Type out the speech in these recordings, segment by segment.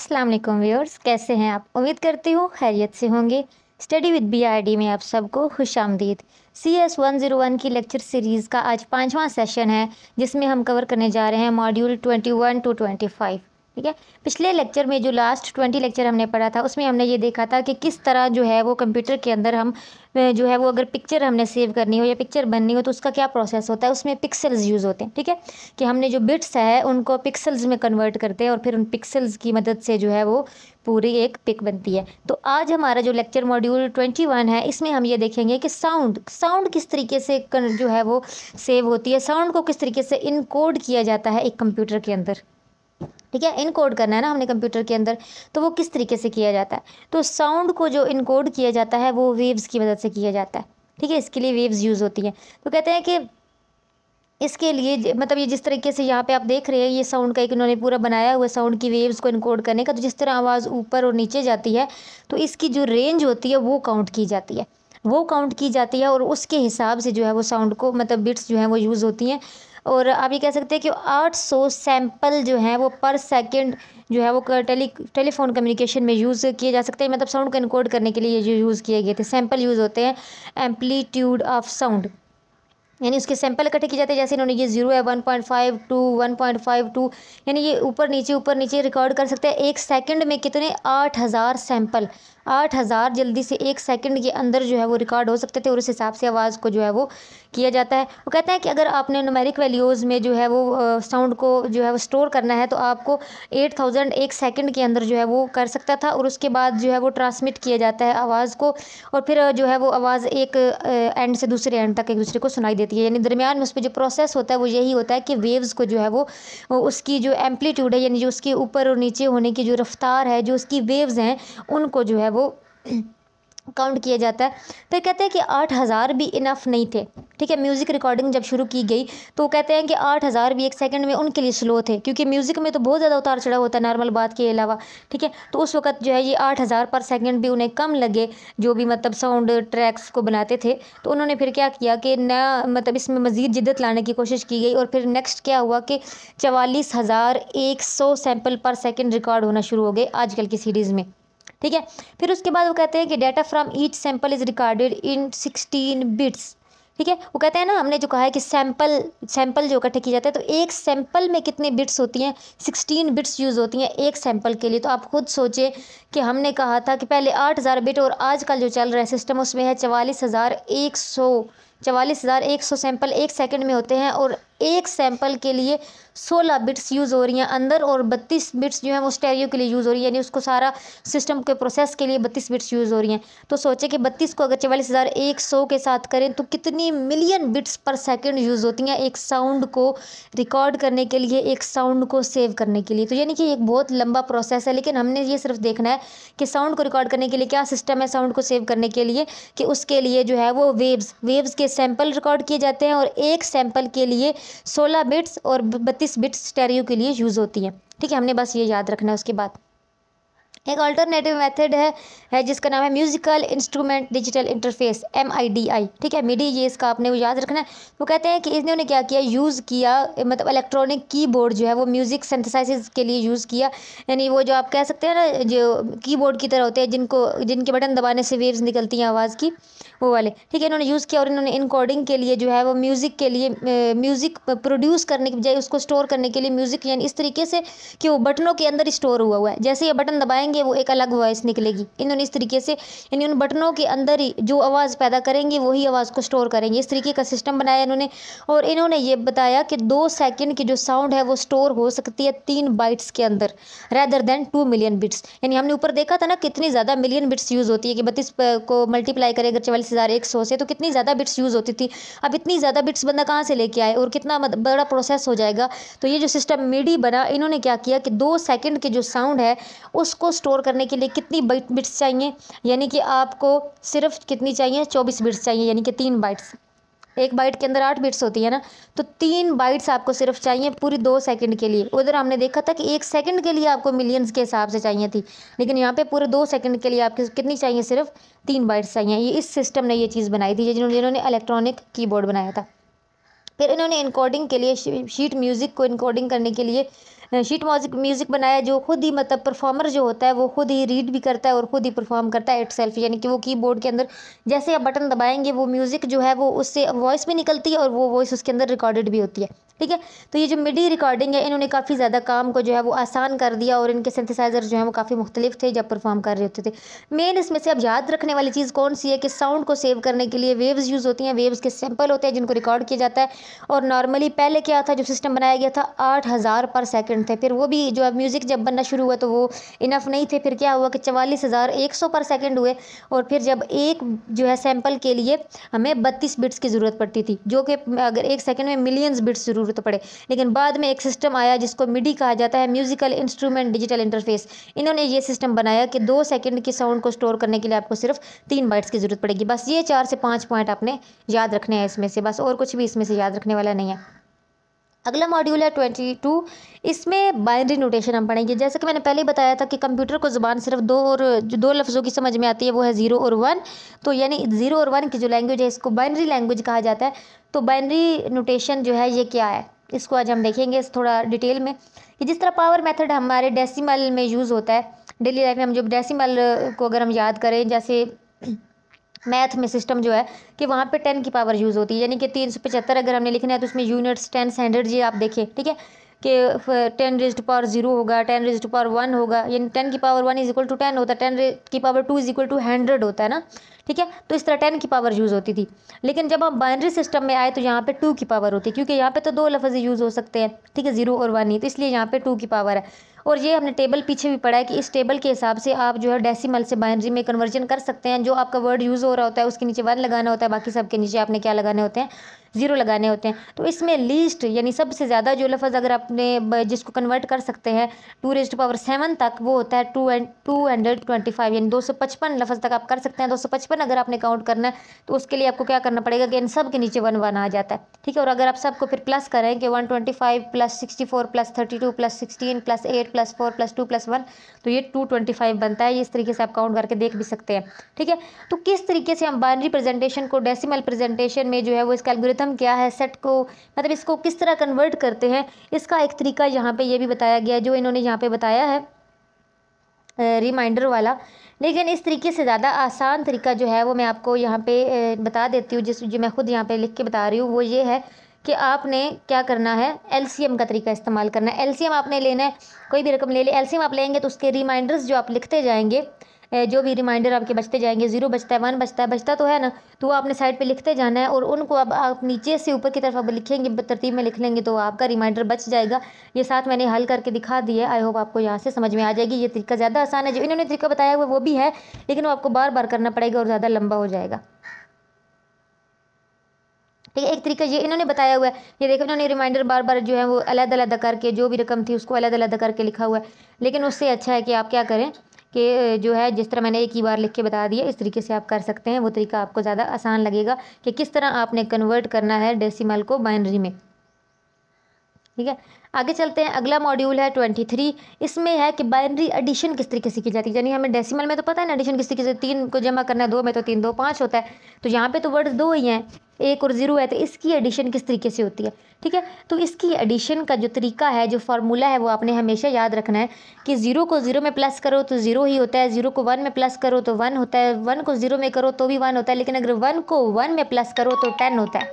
अस्सलाम वालेकुम व्यूअर्स कैसे हैं आप उम्मीद करती हूँ खैरियत से होंगे स्टडी विद बीआईडी में आप सबको खुश आमदीद C S one zero one की लेक्चर सीरीज़ का आज पाँचवां सेशन है जिसमें हम कवर करने जा रहे हैं module twenty one two twenty five ठीक है पिछले लेक्चर में जो लास्ट ट्वेंटी लेक्चर हमने पढ़ा था उसमें हमने ये देखा था कि किस तरह जो है वो कंप्यूटर के अंदर हम जो है वो अगर पिक्चर हमने सेव करनी हो या पिक्चर बननी हो तो उसका क्या प्रोसेस होता है उसमें पिक्सल्स यूज़ होते हैं ठीक है कि हमने जो बिट्स है उनको पिक्सल्स में कन्वर्ट करते हैं और फिर उन पिक्सल्स की मदद से जो है वो पूरी एक पिक बनती है तो आज हमारा जो लेक्चर मॉड्यूल ट्वेंटी वन है इसमें हम ये देखेंगे कि साउंड साउंड किस तरीके से जो है वो सेव होती है साउंड को किस तरीके से इनकोड किया जाता है एक कंप्यूटर के अंदर ठीक है इनकोड करना है ना हमने कंप्यूटर के अंदर तो वो किस तरीके से किया जाता है तो साउंड को जो इनकोड किया जाता है वो वेव्स की मदद से किया जाता है ठीक है इसके लिए वेव्स यूज़ होती हैं तो कहते हैं कि इसके लिए मतलब ये जिस तरीके से यहाँ पे आप देख रहे हैं ये साउंड का एक इन्होंने पूरा बनाया हुआ साउंड की वेव्स को इनकोड करने का तो जिस तरह आवाज़ ऊपर और नीचे जाती है तो इसकी जो रेंज होती है वो काउंट की जाती है वो काउंट की जाती है और उसके हिसाब से जो है वो साउंड को मतलब बिट्स जो है वो यूज़ होती हैं और आप ये कह सकते हैं कि आठ सौ सैम्पल जो हैं वो पर सेकेंड जो है वो टेली टेलीफोन कम्युनिकेशन में यूज़ किए जा सकते हैं मतलब साउंड को इनकोड करने के लिए ये यूज़ किए गए थे सैम्पल यूज़ होते हैं एम्पलीट्यूड ऑफ साउंड यानी उसके सैंपल इकट्ठे किए जाते हैं जैसे इन्होंने ये जीरो है one point five two one point five two यानी ये ऊपर नीचे ऊपर नीचे रिकॉर्ड कर सकते हैं एक सेकंड में कितने आठ हज़ार सैंपल आठ हज़ार जल्दी से एक सेकंड के अंदर जो है वो रिकॉर्ड हो सकते थे और उस हिसाब से आवाज़ को जो है वो किया जाता है वो कहते हैं कि अगर आपने नुमेरिक वैल्यूज़ में जो है वो साउंड को जो है वो स्टोर करना है तो आपको एट थाउजेंड एक सेकेंड के अंदर जो है वो कर सकता था और उसके बाद जो है वो ट्रांसमिट किया जाता है आवाज़ को और फिर जो है वो आवाज़ एक एंड से दूसरे एंड तक एक दूसरे को सुनाई देती है यानी दरमियान में उस पर जो प्रोसेस होता है वो यही होता है कि वेव्स को जो है वो उसकी जो एम्पलीट्यूड है यानी जो उसके ऊपर और नीचे होने की जो रफ्तार है जो उसकी वेव्स हैं उनको जो है वो काउंट किया जाता है फिर कहते हैं कि आठ हज़ार भी इनफ नहीं थे ठीक है म्यूज़िक रिकॉर्डिंग जब शुरू की गई तो कहते हैं कि आठ हज़ार भी एक सेकंड में उनके लिए स्लो थे क्योंकि म्यूज़िक में तो बहुत ज़्यादा उतार चढ़ाव होता है नॉर्मल बात के अलावा ठीक है तो उस वक्त जो है ये आठ हज़ार पर सेकेंड भी उन्हें कम लगे जो भी मतलब साउंड ट्रैक्स को बनाते थे तो उन्होंने फिर क्या किया कि नया मतलब इसमें मज़ीद जिद्दत लाने की कोशिश की गई और फिर नेक्स्ट क्या हुआ कि चवालीस हज़ार एक सौ सैम्पल पर सेकेंड रिकॉर्ड होना शुरू हो गए आजकल की सीरीज़ में ठीक है फिर उसके बाद वो कहते हैं कि data from each sample is recorded in sixteen bits ठीक है वो कहते हैं ना हमने जो कहा है कि सैंपल सैंपल जो इकट्ठे किए जाते हैं तो एक सैंपल में कितने बिट्स होती हैं सिक्सटीन बिट्स यूज़ होती हैं एक सैंपल के लिए तो आप खुद सोचें कि हमने कहा था कि पहले आठ हज़ार बिट और आज कल जो चल रहा है सिस्टम उसमें है चवालीस हज़ार एक सौ चवालीस हज़ार एक सौ सैंपल एक सेकेंड में होते हैं और एक सैंपल के लिए सोलह बिट्स यूज़ हो रही हैं अंदर और बत्तीस बिट्स जो है वो स्टेरियो के लिए यूज़ हो रही है यानी उसको सारा सिस्टम के प्रोसेस के लिए बत्तीस बिट्स यूज़ हो रही हैं तो सोचे कि बत्तीस को अगर चवालीस हज़ार एक सौ के साथ करें तो कितनी million bits per second use होती हैं एक साउंड को रिकॉर्ड करने के लिए एक साउंड को सेव करने के लिए तो यानी कि एक बहुत लंबा प्रोसेस है लेकिन हमने ये सिर्फ देखना है कि साउंड को रिकॉर्ड करने के लिए क्या सिस्टम है साउंड को सेव करने के लिए कि उसके लिए जो है वो वेव्स वेव्स के सैम्पल रिकॉर्ड किए जाते हैं और एक सैम्पल के लिए सोलह बिट्स और बत्तीस 32 बिट्स स्टेरियो के लिए यूज़ होती है ठीक है हमने बस ये याद रखना है उसके बाद एक अल्टरनेटिव मेथड है है जिसका नाम है musical instrument digital interface M I D I ठीक है मिडी ये इसका आपने वो याद रखना है वो कहते हैं कि इसने उन्हें क्या किया यूज़ किया मतलब इलेक्ट्रॉनिक कीबोर्ड जो है वो म्यूज़िक सेंथेसाइसिस के लिए यूज़ किया यानी वो जो आप कह सकते हैं ना जो कीबोर्ड की तरह होते हैं जिनको जिनके बटन दबाने से वेव्स निकलती हैं आवाज़ की वो वाले ठीक है इन्होंने यूज़ किया और इन्होंने इनकोडिंग के लिए जो है वो म्यूज़िक के लिए म्यूज़िक प्रोड्यूस करने के बजाय उसको स्टोर करने के लिए म्यूज़िक यानी इस तरीके से कि वो बटनों के अंदर स्टोर हुआ हुआ है जैसे ये बटन दबाएंगे वो एक अलग वॉइस निकलेगी इन्होंने इस तरीके से यानी उन बटनों के अंदर ही जो आवाज़ पैदा करेंगे वही आवाज़ को स्टोर करेंगे इस तरीके का सिस्टम बनाया इन्होंने और इन्होंने ये बताया कि दो सेकेंड की जो साउंड है वो स्टोर हो सकती है तीन बाइट्स के अंदर rather than two million bits यानी हमने ऊपर देखा था ना कितनी ज़्यादा मिलियन बिट्स यूज़ होती है कि बत्तीस को मल्टीप्लाई करें अगर चवालीस बयालीस हज़ार एक सौ से तो कितनी ज़्यादा बिट्स यूज़ होती थी अब इतनी ज़्यादा बिट्स बंदा कहाँ से लेके आए और कितना बड़ा प्रोसेस हो जाएगा तो ये जो सिस्टम मीडी बना इन्होंने क्या किया कि दो सेकेंड के जो साउंड है उसको स्टोर करने के लिए कितनी बिट्स चाहिए यानी कि आपको सिर्फ कितनी चाहिए चौबीस बिट्स चाहिए यानी कि तीन बाइट्स एक बाइट के अंदर आठ बिट्स होती है ना तो तीन बाइट्स आपको सिर्फ चाहिए पूरी दो सेकंड के लिए उधर हमने देखा था कि एक सेकंड के लिए आपको मिलियंस के हिसाब से चाहिए थी लेकिन यहाँ पे पूरे दो सेकंड के लिए आपको कितनी चाहिए सिर्फ तीन बाइट्स चाहिए ये इस सिस्टम ने ये चीज़ बनाई थी जिन्होंने जिन्होंने इलेक्ट्रॉनिक की बनाया था फिर इन्होंने इनकोडिंग के लिए शीट म्यूज़िक को इनकोडिंग करने के लिए शीट म्यूज़िक बनाया जो खुद ही मतलब परफॉर्मर जो होता है वो खुद ही रीड भी करता है और खुद ही परफॉर्म करता है इट यानी कि वो कीबोर्ड के अंदर जैसे आप बटन दबाएंगे वो म्यूज़िक जो है वो उससे वॉइस भी निकलती है और वो वॉइस उसके अंदर रिकॉर्डेड भी होती है ठीक है तो ये जो मिडी रिकॉर्डिंग है इन्होंने काफ़ी ज़्यादा काम को जो है वो आसान कर दिया और इनके सेंथिसाइजर जो है वो काफ़ी मुख्तलिफ थे जब परफॉर्म कर रहे होते थे मेन इसमें से अब याद रखने वाली चीज़ कौन सी है कि साउंड को सेव करने के लिए वेव्स यूज़ होती हैं वेव्स के सैंपल होते हैं जिनको रिकॉर्ड किया जाता है और नॉर्मली पहले क्या था जो सिस्टम बनाया गया था आठ हज़ार पर सेकेंड स्टूडेंट थे फिर वो भी जो अब म्यूज़िक जब बनना शुरू हुआ तो वो इनफ नहीं थे फिर क्या हुआ कि चवालीस हज़ार एक सौ पर सेकेंड हुए और फिर जब एक जो है सैम्पल के लिए हमें बत्तीस बिट्स की ज़रूरत पड़ती थी जो कि अगर एक सेकेंड में मिलियंस बिट्स ज़रूरत पड़े लेकिन बाद में एक सिस्टम आया जिसको मिडी कहा जाता है म्यूज़िकल इंस्ट्रूमेंट डिजिटल इंटरफेस इन्होंने ये सिस्टम बनाया कि दो सेकेंड की साउंड को स्टोर करने के लिए आपको सिर्फ तीन बाइट्स की ज़रूरत पड़ेगी बस ये चार से पाँच पॉइंट आपने याद रखने हैं इसमें से बस और कुछ भी इसमें से याद रखने वाला नहीं है अगला मॉड्यूल है ट्वेंटी टू इसमें बाइनरी नोटेशन हम पढ़ेंगे जैसे कि मैंने पहले ही बताया था कि कंप्यूटर को ज़बान सिर्फ दो और जो दो लफ्ज़ों की समझ में आती है वो है ज़ीरो और वन तो यानी ज़ीरो और वन की जो लैंग्वेज है इसको बाइनरी लैंग्वेज कहा जाता है तो बाइनरी नोटेशन जो है ये क्या है इसको आज हम देखेंगे इस थोड़ा डिटेल में कि जिस तरह पावर मेथड हमारे डेसीमल में यूज़ होता है डेली लाइफ में हम जब डेसीमल को अगर हम याद करें जैसे मैथ में सिस्टम जो है कि वहाँ पे टेन की पावर यूज़ होती है यानी कि तीन सौ पचहत्तर अगर हमने लिखना है तो उसमें यूनिट्स टेन स्टैंडर्ड ये आप देखिए ठीक है कि ten raise to power zero होगा ten raise to power one होगा यानी टेन की power one is equal to ten होता है टेन की power two is equal to hundred होता है ना ठीक है तो इस तरह टेन की पावर यूज़ होती थी लेकिन जब आप बाइनरी सिस्टम में आए तो यहाँ पे टू की पावर होती है क्योंकि यहाँ पे तो दो लफ्ज़ यूज़ हो सकते हैं ठीक है जीरो और वन ही तो इसलिए यहाँ पे टू की पावर है और ये हमने टेबल पीछे भी पढ़ा है कि इस टेबल के हिसाब से आप जो है डेसिमल से बाइनरी में कन्वर्जन कर सकते हैं जो आपका वर्ड यूज़ हो रहा होता है उसके नीचे वन लगाना होता है बाकी सबके नीचे आपने क्या लगाने होते हैं ज़ीरो लगाने होते हैं तो इसमें लीस्ट यानी सबसे ज़्यादा जो लफ्ज़ अगर आपने जिसको कन्वर्ट कर सकते हैं two raise to power seven तक वो होता है two and two hundred twenty five यानी दो सौ पचपन लफ्ज़ तक आप कर सकते हैं दो सौ पचपन अगर आपने काउंट करना है तो उसके लिए आपको क्या करना पड़ेगा कि इन सब के नीचे वन वन आ जाता है ठीक है और अगर आप सबको फिर प्लस करें कि one twenty five plus sixty four plus thirty two plus sixteen plus eight plus four plus two plus one तो ये टू ट्वेंटी फाइव बनता है इस तरीके से आप काउंट करके देख भी सकते हैं ठीक है तो किस तरीके से हम बाइनरी प्रेजेंटेशन को डेसिमल प्रेजेंटेशन में जो है वो इसका एल्गोरिथम सिस्टम क्या है सेट को मतलब इसको किस तरह कन्वर्ट करते हैं इसका एक तरीका यहाँ पे ये भी बताया गया है जो इन्होंने यहाँ पे बताया है रिमाइंडर वाला लेकिन इस तरीके से ज़्यादा आसान तरीका जो है वो मैं आपको यहाँ पे बता देती हूँ जिस जो मैं खुद यहाँ पे लिख के बता रही हूँ वो ये है कि आपने क्या करना है एलसीएम का तरीका इस्तेमाल करना है एलसीएम आपने लेना है कोई भी रकम ले ले एलसीएम आप लेंगे तो उसके रिमाइंडर्स जो आप लिखते जाएंगे जो भी रिमाइंडर आपके बचते जाएंगे जीरो बचता है वन बचता है बचता तो है ना तो वो आपने साइड पर लिखते जाना है और उनको अब आप नीचे से ऊपर की तरफ अब लिखेंगे तरतीब में लिख लेंगे तो आपका रिमाइंडर बच जाएगा ये साथ मैंने हल करके दिखा दिया है आई होप आपको यहाँ से समझ में आ जाएगी ये तरीका ज़्यादा आसान है जो इन्होंने तरीका बताया हुआ वो भी है लेकिन वो आपको बार बार करना पड़ेगा और ज़्यादा लंबा हो जाएगा ठीक है एक तरीका ये इन्होंने बताया हुआ है ये देखो इन्होंने रिमाइंडर बार बार जो है वो अलग अलग करके जो भी रकम थी उसको अलग अलग करके लिखा हुआ है लेकिन उससे अच्छा है कि आप क्या करें के जो है जिस तरह मैंने एक ही बार लिख के बता दिया इस तरीके से आप कर सकते हैं वो तरीका आपको ज़्यादा आसान लगेगा कि किस तरह आपने कन्वर्ट करना है डेसिमल को बाइनरी में ठीक है आगे चलते हैं अगला मॉड्यूल है ट्वेंटी थ्री इसमें है कि बाइनरी एडिशन किस तरीके से की जाती है यानी हमें डेसिमल में तो पता है ना एडिशन किस तरीके से तीन को जमा करना है दो में तो तीन दो पाँच होता है तो यहाँ पे तो वर्ड दो ही हैं एक और ज़ीरो है तो इसकी एडिशन किस तरीके से होती है ठीक है तो इसकी एडिशन का जो तरीका है जो फार्मूला है वो आपने हमेशा याद रखना है कि ज़ीरो को ज़ीरो में प्लस करो तो ज़ीरो ही होता है ज़ीरो को वन में प्लस करो तो वन होता है वन को ज़ीरो में करो तो भी वन होता है लेकिन अगर वन को वन में प्लस करो तो टेन होता है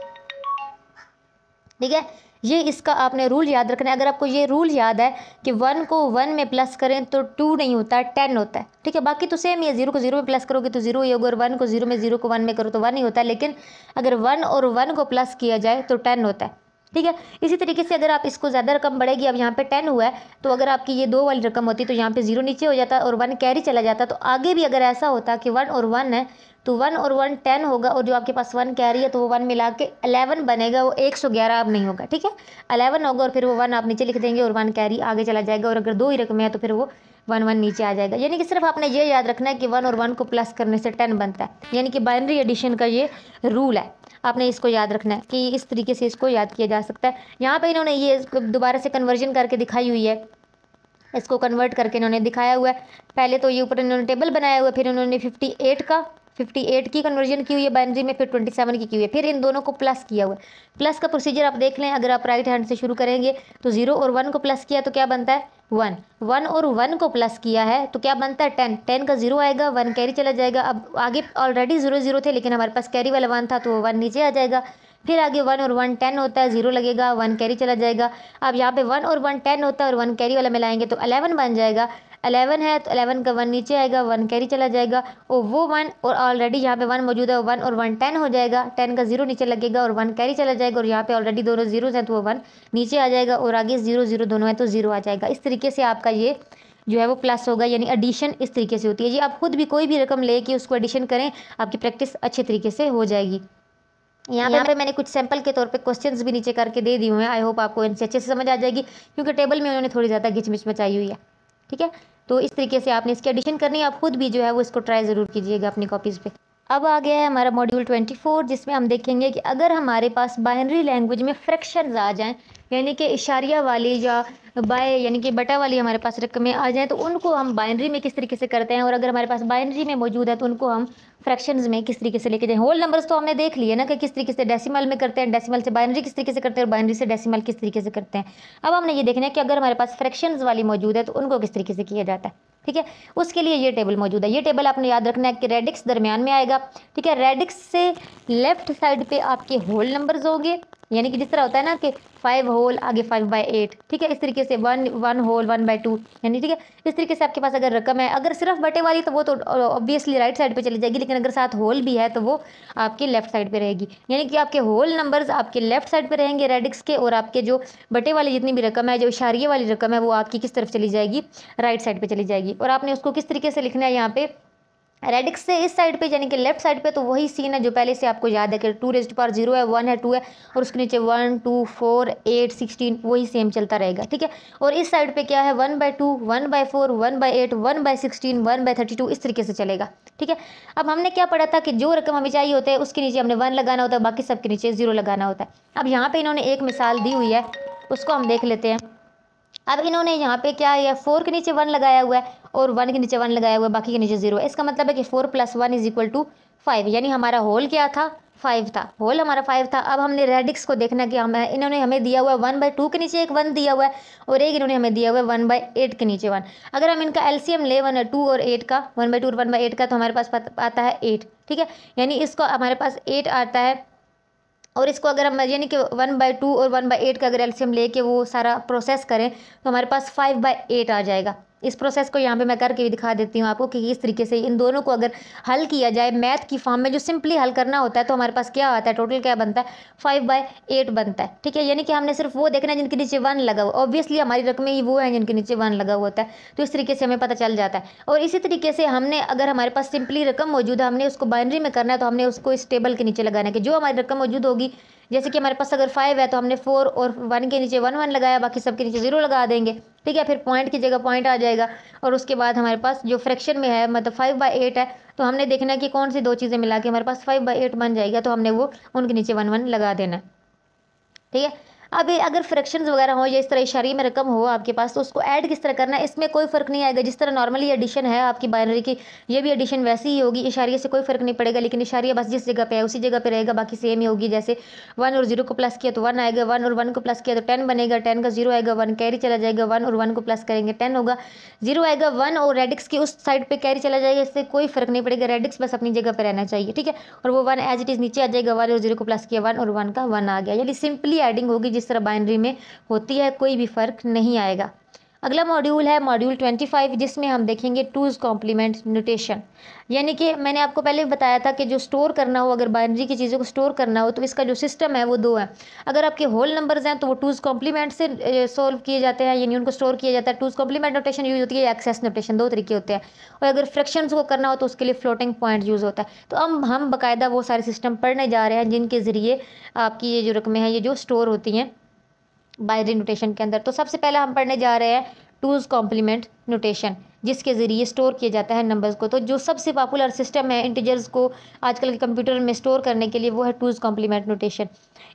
ठीक है ये इसका आपने रूल याद रखना है अगर आपको ये रूल याद है कि वन को वन में प्लस करें तो टू नहीं होता टेन होता है ठीक है बाकी तो सेम ही है जीरो को जीरो में प्लस करोगे तो जीरो ही होगा और वन को जीरो में जीरो को वन में करो तो वन ही होता है लेकिन अगर वन और वन को प्लस किया जाए तो टेन होता है ठीक है इसी तरीके से अगर आप इसको ज़्यादा रकम बढ़ेगी अब यहाँ पे टेन हुआ है तो अगर आपकी ये दो वाली रकम होती तो यहाँ पे जीरो नीचे हो जाता और वन कैरी चला जाता तो आगे भी अगर ऐसा होता कि वन और वन है तो वन और वन टेन होगा और जो आपके पास वन कैरी है तो वो वन मिला के अलेवन बनेगा वो एक सौ ग्यारह अब नहीं होगा ठीक है अलेवन होगा और फिर वो वन आप नीचे लिख देंगे और वन कैरी आगे चला जाएगा और अगर दो ही रकमें हैं तो फिर वो वन वन नीचे आ जाएगा यानी कि सिर्फ आपने ये याद रखना है कि वन और वन को प्लस करने से टेन बनता है यानी कि बाइनरी एडिशन का ये रूल है आपने इसको याद रखना है कि इस तरीके से इसको याद किया जा सकता है यहाँ पर इन्होंने ये दोबारा से कन्वर्जन करके दिखाई हुई है इसको कन्वर्ट करके इन्होंने दिखाया हुआ है पहले तो ये ऊपर इन्होंने टेबल बनाया हुआ है फिर इन्होंने फिफ्टी एट का 58 की कन्वर्जन की हुई है बाइनरी में फिर 27 की की हुई है फिर इन दोनों को प्लस किया हुआ है प्लस का प्रोसीजर आप देख लें अगर आप राइट हैंड से शुरू करेंगे तो जीरो और वन को प्लस किया तो क्या बनता है वन वन और वन को प्लस किया है तो क्या बनता है टेन टेन का जीरो आएगा वन कैरी चला जाएगा अब आगे ऑलरेडी जीरो जीरो थे लेकिन हमारे पास कैरी वाला वन था तो वन नीचे आ जाएगा फिर आगे वन और वन टेन होता है जीरो लगेगा वन कैरी चला जाएगा अब यहाँ पे वन और वन टेन होता है और वन कैरी वाला मिलाएंगे तो अलेवन बन जाएगा अलेवन है तो अलेवन का वन नीचे आएगा वन कैरी चला जाएगा और वो वन और ऑलरेडी यहाँ पे वन मौजूद है वन और वन टेन हो जाएगा टेन का जीरो नीचे लगेगा और वन कैरी चला जाएगा और यहाँ पे ऑलरेडी दोनों जीरो हैं तो वो वन नीचे आ जाएगा और आगे जीरो जीरो दोनों हैं तो जीरो आ जाएगा इस तरीके से आपका ये जो है वो प्लस होगा यानी एडिशन इस तरीके से होती है जी आप खुद भी कोई भी रकम ले कि उसको एडिशन करें आपकी प्रैक्टिस अच्छे तरीके से हो जाएगी यहाँ यहाँ पे मैंने कुछ सैंपल के तौर पे क्वेश्चंस भी नीचे करके दे दिए हुए हैं आई होप आपको इनसे अच्छे से समझ आ जाएगी क्योंकि टेबल में उन्होंने थोड़ी ज़्यादा घिचमिच मचाई हुई है ठीक है तो इस तरीके से आपने इसकी एडिशन करनी है आप खुद भी जो है वो इसको ट्राई ज़रूर कीजिएगा अपनी कॉपीज़ पे अब आ गया है हमारा मॉड्यूल ट्वेंटी फोर जिसमें हम देखेंगे कि अगर हमारे पास बाइनरी लैंग्वेज में फ्रैक्शंस आ जाएं यानी कि इशारिया वाली या बाय यानी कि बटा वाली हमारे पास रकमें आ जाएँ तो उनको हम बाइनरी में किस तरीके से करते हैं और अगर हमारे पास बाइनरी में मौजूद है तो उनको हम फ्रैक्शंस में किस तरीके से लेके जाएँ होल नंबर्स तो हमने देख लिए ना कि किस तरीके से डेसिमल में करते हैं डेसिमल से बाइनरी किस तरीके से करते हैं और बाइनरी से डेसीमल किस तरीके से करते हैं अब हमने ये देखना है कि अगर हमारे पास फ्रैक्शन वाली मौजूद है तो उनको किस तरीके से किया जाता है ठीक है उसके लिए ये टेबल मौजूद है ये टेबल आपने याद रखना है कि रेडिक्स दरमियान में आएगा ठीक है रेडिक्स से लेफ्ट साइड पे आपके होल नंबर्स होंगे यानी कि जिस तरह होता है ना कि फाइव होल आगे फाइव बाई एट ठीक है इस तरीके से one one whole one by two यानी ठीक है इस तरीके से आपके पास अगर रकम है अगर सिर्फ बटे वाली तो वो तो ऑब्वियसली राइट साइड पे चली जाएगी लेकिन अगर साथ होल भी है तो वो आपके लेफ्ट साइड पे रहेगी यानी कि आपके होल नंबर्स आपके लेफ्ट साइड पे रहेंगे रेडिक्स के और आपके जो बटे वाली जितनी भी रकम है जो इशारिये वाली रकम है वो आपकी किस तरफ चली जाएगी राइट साइड पर चली जाएगी और आपने उसको किस तरीके से लिखना है यहाँ पर रेडिक्स से इस साइड पे यानी कि लेफ्ट साइड पे तो वही सीन है जो पहले से आपको याद है कि टू रेस्ट पार जीरो है वन है टू है और उसके नीचे one two four eight sixteen वही सेम चलता रहेगा ठीक है और इस साइड पे क्या है one by two one by four one by eight one by sixteen one by thirty two इस तरीके से चलेगा ठीक है अब हमने क्या पढ़ा था कि जो रकम हमें चाहिए होता है उसके नीचे हमने वन लगाना होता है बाकी सबके नीचे जीरो लगाना होता है अब यहाँ पर इन्होंने एक मिसाल दी हुई है उसको हम देख लेते हैं अब इन्होंने यहाँ पे क्या है फोर के नीचे वन लगाया हुआ है और वन के नीचे वन लगाया हुआ है बाकी के नीचे जीरो है इसका मतलब है कि four plus one is equal to five यानी हमारा होल क्या था फाइव था होल हमारा फाइव था अब हमने रेडिक्स को देखना कि हमें इन्होंने हमें दिया हुआ है वन बाई टू के नीचे एक वन दिया हुआ है और एक इन्होंने हमें दिया हुआ है वन बाई एट के नीचे वन अगर हम इनका एलसीएम ले वन टू और एट का वन बाई टू और वन बाई एट का तो हमारे पास आता है एट ठीक है यानी इसको हमारे पास एट आता है और इसको अगर हम यानी कि वन बाई टू और वन बाई एट का अगर एल्शियम ले वो सारा प्रोसेस करें तो हमारे पास फाइव बाई एट आ जाएगा इस प्रोसेस को यहाँ पे मैं करके भी दिखा देती हूँ आपको कि इस तरीके से इन दोनों को अगर हल किया जाए मैथ की फॉर्म में जो सिंपली हल करना होता है तो हमारे पास क्या आता है टोटल क्या बनता है फाइव बाई एट बनता है ठीक है यानी कि हमने सिर्फ वो देखना है जिनके नीचे वन लगा हुआ ऑब्वियसली हमारी रकमें ही वो हैं जिनके नीचे वन लगा हुआ होता है तो इस तरीके से हमें पता चल जाता है और इसी तरीके से हमने अगर हमारे पास सिंपली रकम मौजूद है हमने उसको बाइनरी में करना है तो हमने उसको इस टेबल के नीचे लगाना है कि जो हमारी रकम मौजूद होगी जैसे कि हमारे पास अगर फाइव है तो हमने फोर और वन के नीचे वन वन लगाया बाकी सबके नीचे ज़ीरो लगा देंगे ठीक है फिर पॉइंट की जगह पॉइंट आ जाएगा और उसके बाद हमारे पास जो फ्रैक्शन में है मतलब फाइव बाई एट है तो हमने देखना है कि कौन सी दो चीज़ें मिला के हमारे पास फाइव बाई एट बन जाएगा तो हमने वो उनके नीचे वन वन लगा देना ठीक है अब अगर फ्रैक्शंस वगैरह हो या इस तरह इशारे में रकम हो आपके पास तो उसको ऐड किस तरह करना है इसमें कोई फ़र्क नहीं आएगा जिस तरह नॉर्मली एडिशन है आपकी बाइनरी की ये भी एडिशन वैसी ही होगी इशारे से कोई फ़र्क नहीं पड़ेगा लेकिन इशारे बस जिस जगह पर है उसी जगह पर रहेगा बाकी सेम ही होगी जैसे वन और जीरो को प्लस किया तो वन आएगा वन और वन को प्लस किया तो टेन बनेगा टेन का जीरो आएगा वन कैरी चला जाएगा वन और वन को प्लस करेंगे टेन होगा जीरो आएगा वन और रेडिक्स की उस साइड पर कैरी चला जाएगा इससे कोई फ़र्क नहीं पड़ेगा रेडिक्स बस अपनी जगह पर रहना चाहिए ठीक है और वो वन एज इट इज़ नीचे आ जाएगा वन और जीरो को प्लस किया वन और वन का वन आ गया यानी सिंपली एडिंग होगी जिस तरह बाइनरी में होती है कोई भी फ़र्क नहीं आएगा अगला मॉड्यूल है मॉड्यूल ट्वेंटी फाइव जिसमें हम देखेंगे टूज़ कॉम्प्लीमेंट न्यूटेशन यानी कि मैंने आपको पहले बताया था कि जो स्टोर करना हो अगर बाइनरी की चीज़ों को स्टोर करना हो तो इसका जो सिस्टम है वो दो है अगर आपके होल नंबर्स हैं तो वो टूज़ कॉम्प्लीमेंट से सॉल्व किए जाते हैं यानी उनको स्टोर किया जाता है टूज़ कॉम्प्लीमेंट नोटेशन यूज़ होती है या एक्सेस नोटेशन दो तरीके होते हैं और अगर फ्रैक्शन को करना हो तो उसके लिए फ्लोटिंग पॉइंट यूज़ होता है तो अब हम बाकायदा वो सारे सिस्टम पढ़ने जा रहे हैं जिनके ज़रिए आपकी ये जो रकमें हैं ये जो स्टोर होती हैं बाइरी नोटेशन के अंदर तो सबसे पहले हम पढ़ने जा रहे हैं टूज कॉम्प्लीमेंट नोटेशन जिसके ज़रिए स्टोर किया जाता है नंबर्स को तो जो सबसे पॉपुलर सिस्टम है इंटीजर्स को आजकल के कंप्यूटर में स्टोर करने के लिए वो है टूज कॉम्प्लीमेंट नोटेशन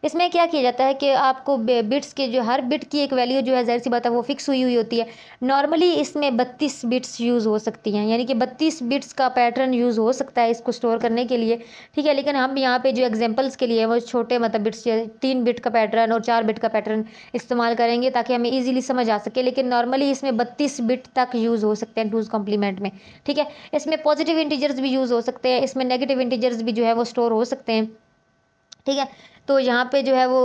इसमें क्या किया जाता है कि आपको बिट्स के जो हर बिट की एक वैल्यू जो है जाहिर सी बात है वो फिक्स हुई हुई होती है नॉर्मली इसमें बत्तीस बिट्स यूज़ हो सकती हैं यानी कि बत्तीस बिट्स का पैटर्न यूज़ हो सकता है इसको स्टोर करने के लिए ठीक है लेकिन हम यहाँ पे जो एग्जाम्पल्स के लिए वो छोटे मतलब बिट्स तीन बिट का पैटर्न और चार बिट का पैटर्न इस्तेमाल करेंगे ताकि हमें ईजिली समझ आ सके लेकिन नॉर्मली इसमें बत्तीस बिट तक यूज़ हो सकता सकते हैं टूज कॉम्प्लीमेंट में ठीक है इसमें पॉजिटिव इंटीजर्स भी यूज़ हो सकते हैं इसमें नेगेटिव इंटीजर्स भी जो है वो स्टोर हो सकते हैं ठीक है तो यहाँ पे जो है वो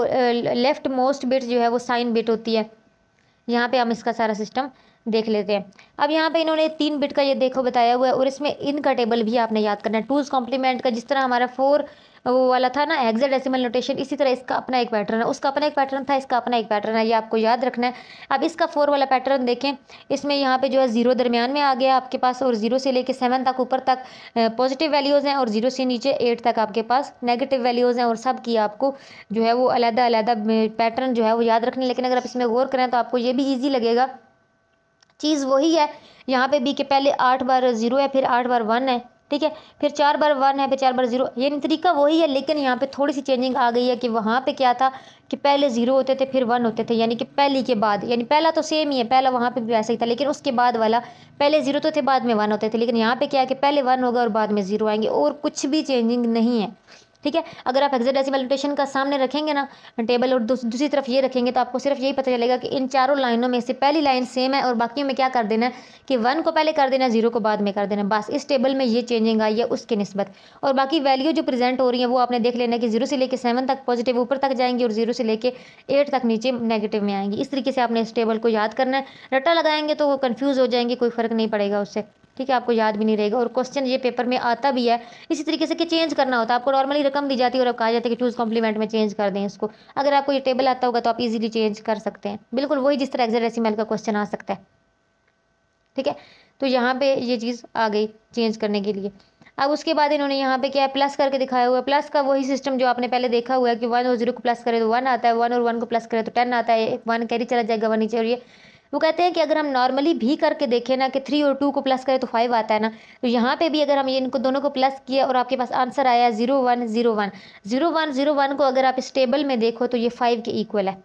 लेफ़्ट मोस्ट बिट जो है वो साइन बिट होती है यहाँ पे हम इसका सारा सिस्टम देख लेते हैं अब यहाँ पे इन्होंने तीन बिट का ये देखो बताया हुआ है और इसमें इनका टेबल भी आपने याद करना है टूज कॉम्प्लीमेंट का जिस तरह हमारा फोर वो वाला था ना डेसिमल नोटेशन इसी तरह इसका अपना एक पैटर्न है उसका अपना एक पैटर्न था इसका अपना एक पैटर्न है ये आपको याद रखना है अब इसका फोर वाला पैटर्न देखें इसमें यहाँ पे जो है ज़ीरो दरमियान में आ गया आपके पास और ज़ीरो से लेके सेवन तक ऊपर तक पॉजिटिव वैल्यूज़ हैं और ज़ीरो से नीचे एट तक आपके पास नेगेटिव वैल्यूज़ हैं और सब की आपको जो है वो अलहदा अलहदा पैटर्न जो है वो याद रखना लेकिन अगर आप इसमें गौर करें तो आपको ये भी ईजी लगेगा चीज़ वही है यहाँ पे बी के पहले आठ बार ज़ीरो है फिर आठ बार वन है ठीक है फिर चार बार वन है फिर चार बार ज़ीरो यानी तरीका वही है लेकिन यहाँ पे थोड़ी सी चेंजिंग आ गई है कि वहाँ पे क्या था कि पहले ज़ीरो होते थे फिर वन होते थे यानी कि पहली के बाद यानी पहला तो सेम ही है पहला वहाँ पे भी वैसा ही था लेकिन उसके बाद वाला पहले ज़ीरो तो थे बाद में वन होते थे लेकिन यहाँ पर क्या है कि पहले वन होगा और बाद में ज़ीरो आएंगे और कुछ भी चेंजिंग नहीं है ठीक है अगर आप एक्जेडेसिमल नोटेशन का सामने रखेंगे ना टेबल और दूसरी तरफ ये रखेंगे तो आपको सिर्फ यही पता चलेगा कि इन चारों लाइनों में से पहली लाइन सेम है और बाकियों में क्या कर देना है कि वन को पहले कर देना जीरो को बाद में कर देना बस इस टेबल में ये चेंजिंग आई है उसके नस्बत और बाकी वैल्यू जो प्रेजेंट हो रही है वो आपने देख लेना कि जीरो से लेकर सेवन तक पॉजिटिव ऊपर तक जाएंगी और जीरो से लेकर एट तक नीचे नेगेटिव में आएंगी इस तरीके से आपने इस टेबल को याद करना है रट्टा लगाएंगे तो वो कन्फ्यूज़ हो जाएंगे कोई फ़र्क नहीं पड़ेगा उससे ठीक है आपको याद भी नहीं रहेगा और क्वेश्चन ये पेपर में आता भी है इसी तरीके से कि चेंज करना होता है आपको नॉर्मली रकम दी जाती है और आप कहा जाता है कि चूज़ कॉम्प्लीमेंट में चेंज कर दें इसको अगर आपको ये टेबल आता होगा तो आप इजीली चेंज कर सकते हैं बिल्कुल वही जिस तरह एग्जैक्ट रेसीमेल का क्वेश्चन आ सकता है ठीक है तो यहाँ पे ये चीज़ आ गई चेंज करने के लिए अब उसके बाद इन्होंने यहाँ पे क्या है प्लस करके दिखाया हुआ है प्लस का वही सिस्टम जो आपने पहले देखा हुआ है कि वन और जीरो को प्लस करें तो वन आता है वन और वन को प्लस करें तो टेन आता है वन कैरी चला जाएगा वन नीचे और ये वो कहते हैं कि अगर हम नॉर्मली भी करके देखें ना कि थ्री और टू को प्लस करें तो फाइव आता है ना तो यहाँ पे भी अगर हम इनको दोनों को प्लस किया और आपके पास आंसर आया zero one zero one zero one zero one को अगर आप इस टेबल में देखो तो ये फाइव के इक्वल है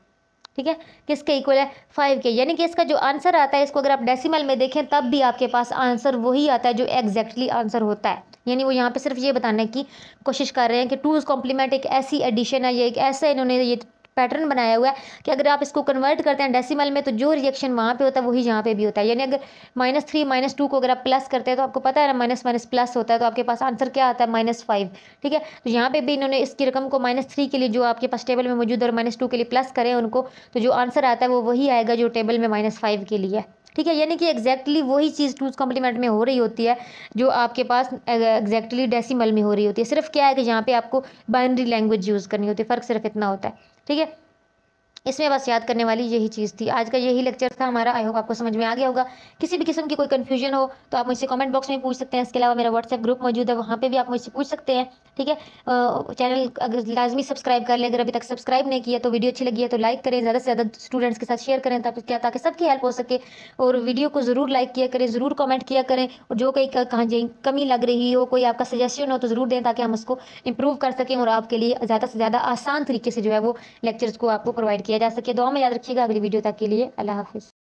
ठीक है किसके इक्वल है फाइव के यानी कि इसका जो आंसर आता है इसको अगर आप डेसीमल में देखें तब भी आपके पास आंसर वही आता है जो एग्जैक्टली आंसर होता है यानी वो यहाँ पे सिर्फ ये बताने की कोशिश कर रहे हैं कि टूज़ कॉम्प्लीमेंट एक ऐसी एडिशन है ये एक ऐसा इन्होंने ये पैटर्न बनाया हुआ है कि अगर आप इसको कन्वर्ट करते हैं डेसिमल में तो जो रिएक्शन वहाँ पे होता है वही यहाँ पे भी होता है यानी अगर माइनस थ्री माइनस टू को अगर आप प्लस करते हैं तो आपको पता है ना माइनस माइनस प्लस होता है तो आपके पास आंसर क्या आता है माइनस फाइव ठीक है तो यहाँ पे भी इन्होंने इसकी रकम को माइनस थ्री के लिए जो आपके पास टेबल में मौजूद और माइनस टू के लिए प्लस करें उनको तो जो आंसर आता है वो वही आएगा जो टेबल में माइनस फाइव के लिए ठीक है यानी कि एग्जैक्टली वही चीज़ टूज कॉम्प्लीमेंट में हो रही होती है जो आपके पास एग्जैक्टली डेसीमल में हो रही होती है सिर्फ क्या है कि यहाँ पे आपको बाइनरी लैंग्वेज यूज़ करनी होती है फ़र्क सिर्फ इतना होता है ठीक है इसमें बस याद करने वाली यही चीज़ थी आज का यही लेक्चर था हमारा आई होप आपको समझ में आ गया होगा किसी भी किस्म की कोई कन्फ्यूजन हो तो आप मुझसे कमेंट बॉक्स में पूछ सकते हैं इसके अलावा मेरा व्हाट्सएप ग्रुप मौजूद है वहाँ पे भी आप मुझसे पूछ सकते हैं ठीक है चैनल अगर लाजमी सब्सक्राइब कर लें अगर अभी तक सब्सक्राइब नहीं किया तो वीडियो अच्छी लगी है तो लाइक करें ज़्यादा से ज़्यादा स्टूडेंट्स के साथ शेयर करें ताकि सबकी हेल्प हो सके और वीडियो को ज़रूर लाइक किया करें ज़रूर कमेंट किया करें और जो कोई कहीं कमी लग रही हो कोई आपका सजेशन हो तो ज़रूर दें ताकि हम उसको इम्प्रूव कर सकें और आपके लिए ज़्यादा से ज़्यादा आसान तरीके से जो है वो लेक्चर्स को आपको प्रोवाइड किया जा सके दो में याद रखिएगा अगली वीडियो तक के लिए अल्लाह हाफिज़